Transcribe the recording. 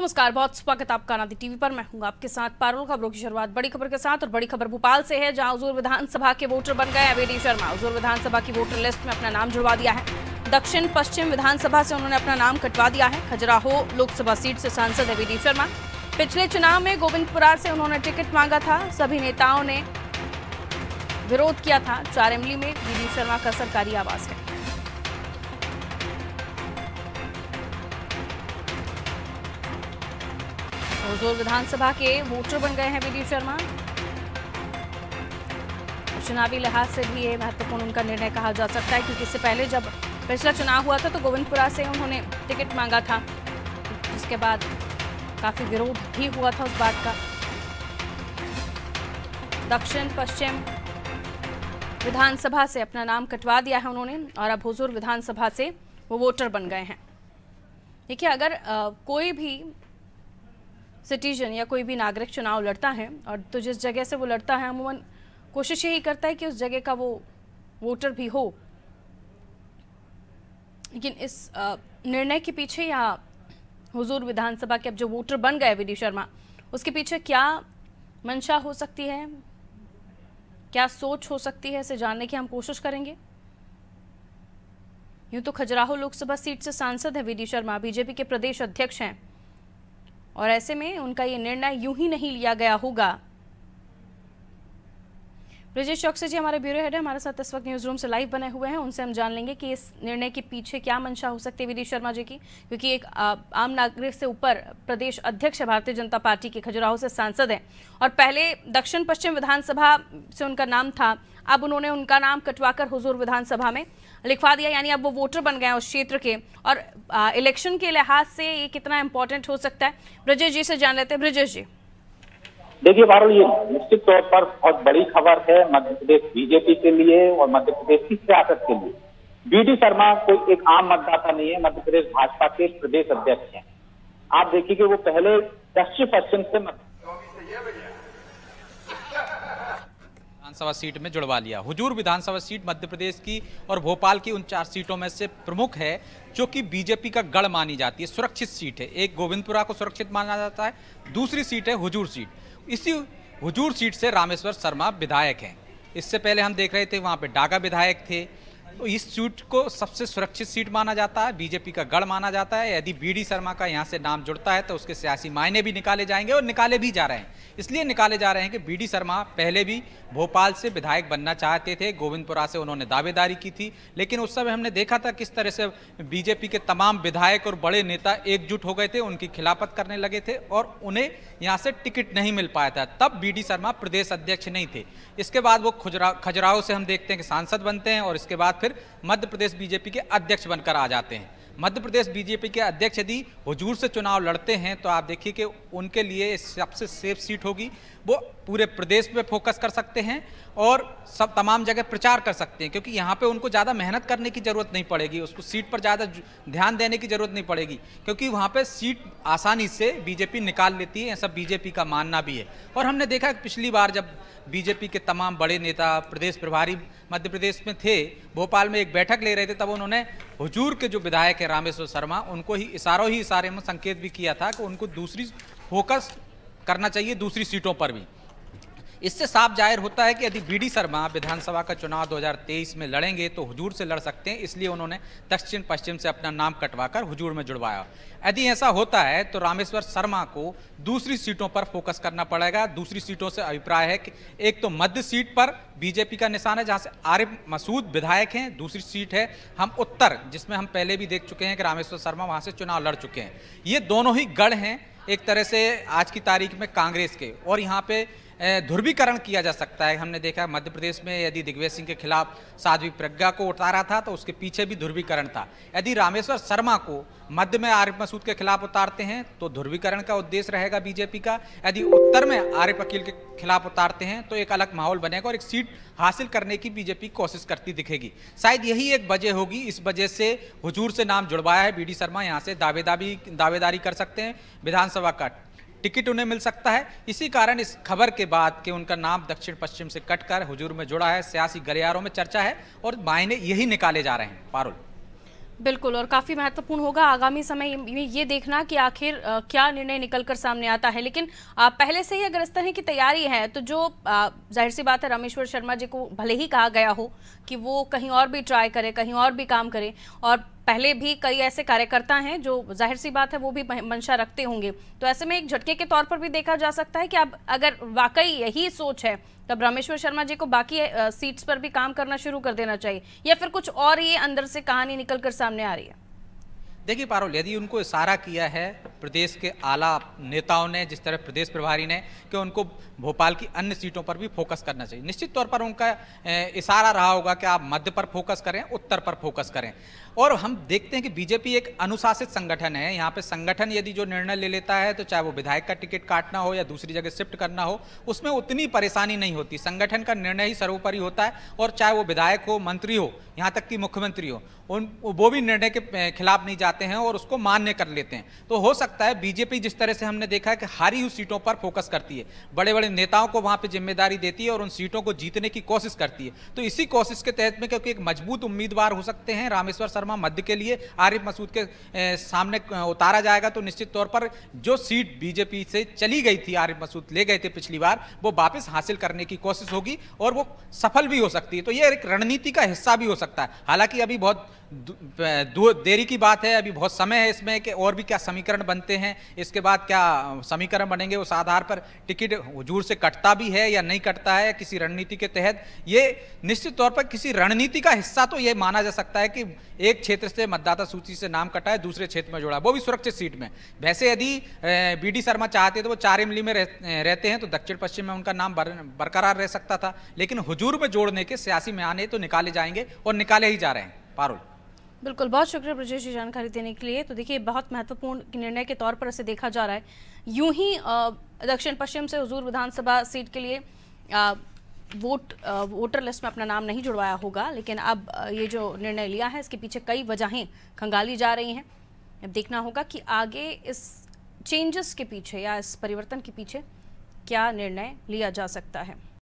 नमस्कार बहुत स्वागत आपका नादी टीवी पर मैं हूँ आपके साथ पारुल खबरों की शुरुआत बड़ी खबर के साथ और बड़ी खबर भोपाल से है जहां हजूर विधानसभा के वोटर बन गए अवेडी शर्मा हजूर विधानसभा की वोटर लिस्ट में अपना नाम जुड़वा दिया है दक्षिण पश्चिम विधानसभा से उन्होंने अपना नाम कटवा दिया है खजराहो लोकसभा सीट से सांसद अवेदी शर्मा पिछले चुनाव में गोविंदपुरा से उन्होंने टिकट मांगा था सभी नेताओं ने विरोध किया था चार में वीडी शर्मा का सरकारी आवास है हुजूर विधानसभा के वोटर बन गए हैं वीडी शर्मा चुनावी लिहाज से भी ये महत्वपूर्ण उनका निर्णय कहा जा सकता है क्योंकि इससे पहले जब पिछला चुनाव हुआ था तो गोविंदपुरा से उन्होंने टिकट मांगा था जिसके बाद काफ़ी विरोध भी हुआ था उस बात का दक्षिण पश्चिम विधानसभा से अपना नाम कटवा दिया है उन्होंने और अब हुजूर विधानसभा से वो वोटर बन गए हैं देखिए अगर आ, कोई भी सिटीजन या कोई भी नागरिक चुनाव लड़ता है और तो जिस जगह से वो लड़ता है अमूमन कोशिश यही करता है कि उस जगह का वो वोटर भी हो लेकिन इस निर्णय के पीछे या हुजूर विधानसभा के अब जो वोटर बन गए वी शर्मा उसके पीछे क्या मंशा हो सकती है क्या सोच हो सकती है इसे जानने की हम कोशिश करेंगे यूं तो खजुराहो लोकसभा सीट से सांसद है वी शर्मा बीजेपी के प्रदेश अध्यक्ष हैं और ऐसे में उनका ये निर्णय यूं ही नहीं लिया गया होगा ब्रजेश चौकसे जी हमारे ब्यूरो हेड है हमारे साथ इस वक्त न्यूज रूम से लाइव बने हुए हैं उनसे हम जान लेंगे कि इस निर्णय के पीछे क्या मंशा हो सकती है विधि शर्मा जी की क्योंकि एक आम नागरिक से ऊपर प्रदेश अध्यक्ष भारतीय जनता पार्टी के खजुराहो से सांसद हैं और पहले दक्षिण पश्चिम विधानसभा से उनका नाम था अब उन्होंने उनका नाम कटवाकर हुजूर विधानसभा में लिखवा दिया यानी अब वो वोटर बन गए हैं उस क्षेत्र के और इलेक्शन के लिहाज से ये कितना इम्पोर्टेंट हो सकता है ब्रजेश जी से जान लेते हैं ब्रजेश जी देखिए भारत ये निश्चित तौर पर बहुत बड़ी खबर है मध्य प्रदेश बीजेपी के लिए और मध्य प्रदेश की सियासत के लिए बीडी शर्मा कोई एक आम मतदाता नहीं है मध्य प्रदेश भाजपा के प्रदेश अध्यक्ष हैं आप देखिए कि वो पहले पश्चिम पश्चिम से मध्य विधानसभा सीट में जुड़वा लिया हुजूर विधानसभा सीट मध्य प्रदेश की और भोपाल की उन चार सीटों में से प्रमुख है जो कि बीजेपी का गढ़ मानी जाती है सुरक्षित सीट है एक गोविंदपुरा को सुरक्षित माना जाता है दूसरी सीट है हुजूर सीट इसी हुजूर सीट से रामेश्वर शर्मा विधायक हैं इससे पहले हम देख रहे थे वहाँ पर डागा विधायक थे तो इस सीट को सबसे सुरक्षित सीट माना जाता है बीजेपी का गढ़ माना जाता है यदि बी शर्मा का यहाँ से नाम जुड़ता है तो उसके सियासी मायने भी निकाले जाएंगे और निकाले भी जा रहे हैं इसलिए निकाले जा रहे हैं कि बी शर्मा पहले भी भोपाल से विधायक बनना चाहते थे गोविंदपुरा से उन्होंने दावेदारी की थी लेकिन उस समय हमने देखा था किस तरह से बीजेपी के तमाम विधायक और बड़े नेता एकजुट हो गए थे उनकी खिलाफत करने लगे थे और उन्हें यहाँ से टिकट नहीं मिल पाया था तब बी शर्मा प्रदेश अध्यक्ष नहीं थे इसके बाद वो खुजरा खजुराहो से हम देखते हैं कि सांसद बनते हैं और इसके बाद फिर फिर मध्य प्रदेश बीजेपी के अध्यक्ष बनकर आ जाते हैं मध्य प्रदेश बीजेपी के अध्यक्ष यदि हुजूर से चुनाव लड़ते हैं तो आप देखिए कि उनके लिए सबसे सेफ सीट होगी वो पूरे प्रदेश में फोकस कर सकते हैं और सब तमाम जगह प्रचार कर सकते हैं क्योंकि यहाँ पे उनको ज़्यादा मेहनत करने की ज़रूरत नहीं पड़ेगी उसको सीट पर ज़्यादा ध्यान देने की ज़रूरत नहीं पड़ेगी क्योंकि वहाँ पे सीट आसानी से बीजेपी निकाल लेती है ऐसा बीजेपी का मानना भी है और हमने देखा पिछली बार जब बीजेपी के तमाम बड़े नेता प्रदेश प्रभारी मध्य प्रदेश में थे भोपाल में एक बैठक ले रहे थे तब उन्होंने हजूर के जो विधायक हैं रामेश्वर शर्मा उनको ही इशारों ही इशारे में संकेत भी किया था कि उनको दूसरी फोकस करना चाहिए दूसरी सीटों पर भी इससे साफ जाहिर होता है कि यदि बीडी शर्मा विधानसभा का चुनाव 2023 में लड़ेंगे तो हुजूर से लड़ सकते हैं इसलिए उन्होंने दक्षिण पश्चिम से अपना नाम कटवाकर हुजूर में जुड़वाया यदि ऐसा होता है तो रामेश्वर शर्मा को दूसरी सीटों पर फोकस करना पड़ेगा दूसरी सीटों से अभिप्राय है कि एक तो मध्य सीट पर बीजेपी का निशान है जहाँ से आरिफ मसूद विधायक हैं दूसरी सीट है हम उत्तर जिसमें हम पहले भी देख चुके हैं कि रामेश्वर शर्मा वहाँ से चुनाव लड़ चुके हैं ये दोनों ही गढ़ हैं एक तरह से आज की तारीख में कांग्रेस के और यहाँ पे ध्रुवीकरण किया जा सकता है हमने देखा मध्य प्रदेश में यदि दिग्विजय सिंह के खिलाफ साध्वी प्रज्ञा को उतारा था तो उसके पीछे भी ध्रुवीकरण था यदि रामेश्वर शर्मा को मध्य में आरिफ मसूद के खिलाफ उतारते हैं तो ध्रुवीकरण का उद्देश्य रहेगा बीजेपी का यदि उत्तर में आरिफ अकील के खिलाफ उतारते हैं तो एक अलग माहौल बनेगा और एक सीट हासिल करने की बीजेपी कोशिश करती दिखेगी शायद यही एक वजह होगी इस वजह से हुजूर से नाम जुड़वाया है बी शर्मा यहाँ से दावेदारी दावेदारी कर सकते हैं विधानसभा का टिकट उन्हें मिल सकता है इसी कारण इस खबर के बाद कि उनका नाम दक्षिण पश्चिम से कटकर हुजूर में जुड़ा है सियासी गलियारों में चर्चा है और मायने यही निकाले जा रहे हैं पारुल बिल्कुल और काफ़ी महत्वपूर्ण होगा आगामी समय में ये देखना कि आखिर क्या निर्णय निकल कर सामने आता है लेकिन आ, पहले से ही अगर इस तरह की तैयारी है तो जो जाहिर सी बात है रामेश्वर शर्मा जी को भले ही कहा गया हो कि वो कहीं और भी ट्राई करें कहीं और भी काम करें और पहले भी कई ऐसे कार्यकर्ता हैं जो जाहिर सी बात है वो भी मंशा रखते होंगे तो ऐसे में एक झटके के तौर पर भी देखा जा सकता है कि अब अगर वाकई यही सोच है तब रामेश्वर शर्मा जी को बाकी सीट्स पर भी काम करना शुरू कर देना चाहिए या फिर कुछ और ये अंदर से कहानी निकल कर सामने आ रही है देखिए पारोल यदि उनको इशारा किया है प्रदेश के आला नेताओं ने जिस तरह प्रदेश प्रभारी ने कि उनको भोपाल की अन्य सीटों पर भी फोकस करना चाहिए निश्चित तौर पर उनका इशारा रहा होगा कि आप मध्य पर फोकस करें उत्तर पर फोकस करें और हम देखते हैं कि बीजेपी एक अनुशासित संगठन है यहाँ पे संगठन यदि जो निर्णय ले लेता है तो चाहे वो विधायक का टिकट काटना हो या दूसरी जगह शिफ्ट करना हो उसमें उतनी परेशानी नहीं होती संगठन का निर्णय ही सर्वोपरि होता है और चाहे वो विधायक हो मंत्री हो यहाँ तक कि मुख्यमंत्री हो उन वो भी निर्णय के खिलाफ नहीं जाते जाते हैं और उसको मान्य कर लेते हैं तो हो सकता है बीजेपी जिस तरह से हमने देखा है कि हारी हुई सीटों पर फोकस करती है बड़े बड़े नेताओं को वहां पर जिम्मेदारी देती है और उन सीटों को जीतने की कोशिश करती है तो इसी कोशिश के तहत में क्योंकि एक मजबूत उम्मीदवार हो सकते हैं रामेश्वर शर्मा मध्य के लिए आरिफ मसूद के सामने उतारा जाएगा तो निश्चित तौर पर जो सीट बीजेपी से चली गई थी आरिफ मसूद ले गए थे पिछली बार वो वापिस हासिल करने की कोशिश होगी और वो सफल भी हो सकती है तो ये एक रणनीति का हिस्सा भी हो सकता है हालांकि अभी बहुत दो देरी की बात है अभी बहुत समय है इसमें कि और भी क्या समीकरण बनते हैं इसके बाद क्या समीकरण बनेंगे उस आधार पर टिकट हजूर से कटता भी है या नहीं कटता है किसी रणनीति के तहत ये निश्चित तौर पर किसी रणनीति का हिस्सा तो ये माना जा सकता है कि एक क्षेत्र से मतदाता सूची से नाम कटा है दूसरे क्षेत्र में जोड़ा वो भी सुरक्षित सीट में वैसे यदि बी डी शर्मा चाहते तो वो चार इमली में रहते हैं तो दक्षिण पश्चिम में उनका नाम बरकरार रह सकता था लेकिन हजूर में जोड़ने के सियासी मयाने तो निकाले जाएंगे और निकाले ही जा रहे हैं पारुल बिल्कुल बहुत शुक्रिया ब्रजेश जी जानकारी देने के लिए तो देखिए बहुत महत्वपूर्ण निर्णय के तौर पर इसे देखा जा रहा है यूं ही दक्षिण पश्चिम से हजूर विधानसभा सीट के लिए आ, वोट आ, वोटर लिस्ट में अपना नाम नहीं जुड़वाया होगा लेकिन अब ये जो निर्णय लिया है इसके पीछे कई वजहें खंगाली जा रही हैं अब देखना होगा कि आगे इस चेंजेस के पीछे या इस परिवर्तन के पीछे क्या निर्णय लिया जा सकता है